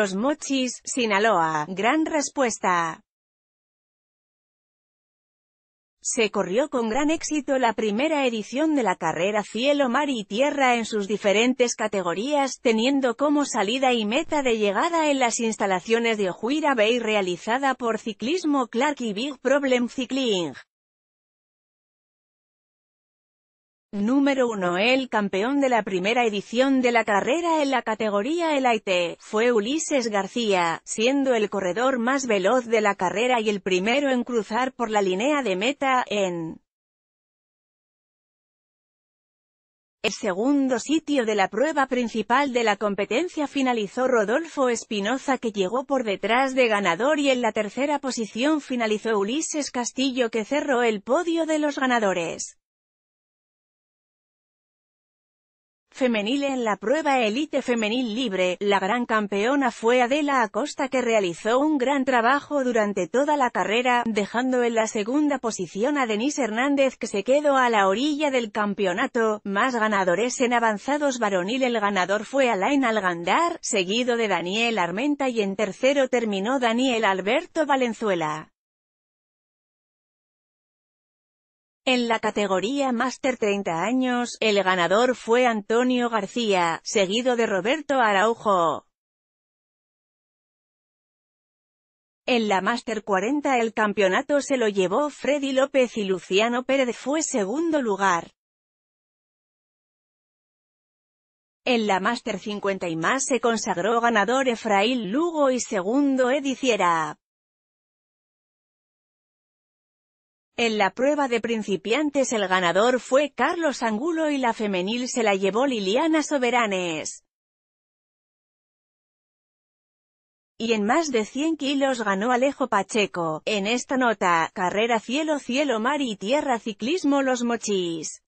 Los Mochis, Sinaloa, gran respuesta. Se corrió con gran éxito la primera edición de la carrera Cielo, Mar y Tierra en sus diferentes categorías, teniendo como salida y meta de llegada en las instalaciones de Ojuira Bay realizada por Ciclismo Clark y Big Problem Cycling. Número 1 El campeón de la primera edición de la carrera en la categoría Elite, fue Ulises García, siendo el corredor más veloz de la carrera y el primero en cruzar por la línea de meta, en el segundo sitio de la prueba principal de la competencia finalizó Rodolfo Espinoza que llegó por detrás de ganador y en la tercera posición finalizó Ulises Castillo que cerró el podio de los ganadores. femenil en la prueba elite femenil libre, la gran campeona fue Adela Acosta que realizó un gran trabajo durante toda la carrera, dejando en la segunda posición a Denise Hernández que se quedó a la orilla del campeonato, más ganadores en avanzados varonil el ganador fue Alain Algandar, seguido de Daniel Armenta y en tercero terminó Daniel Alberto Valenzuela. En la categoría Master 30 años, el ganador fue Antonio García, seguido de Roberto Araujo. En la Master 40 el campeonato se lo llevó Freddy López y Luciano Pérez fue segundo lugar. En la Master 50 y más se consagró ganador Efraín Lugo y segundo Ediciera. En la prueba de principiantes el ganador fue Carlos Angulo y la femenil se la llevó Liliana Soberanes. Y en más de 100 kilos ganó Alejo Pacheco. En esta nota, carrera cielo cielo mar y tierra ciclismo los mochis.